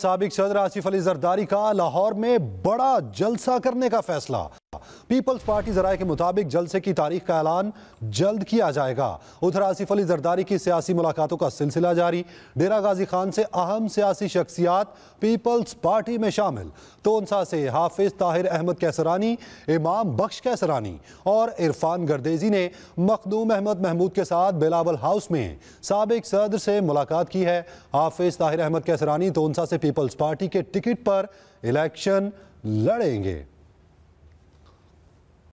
सबक सदर आसिफ अली जरदारी का लाहौर में बड़ा जलसा करने का फैसला पीपल्स पार्टी जराये के मुताबिक जलसे की तारीख का ऐलान जल्द किया जाएगा उधर आसिफ अली जरदारी की सियासी मुलाकातों का सिलसिला जारी डेरा गाजी खान से अहम सियासी शख्सियात पीपल्स पार्टी में शामिल तोनसा से हाफिज ताहिर अहमद कैसरानी इमाम बख्श कैसरानी और इरफान गर्देजी ने मखदूम अहमद महमूद के साथ बिलावल हाउस में सबक सदर से मुलाकात की है हाफिज ताहिर अहमद कैसरानी तोनसा से पीपल्स पार्टी के टिकट पर इलेक्शन लड़ेंगे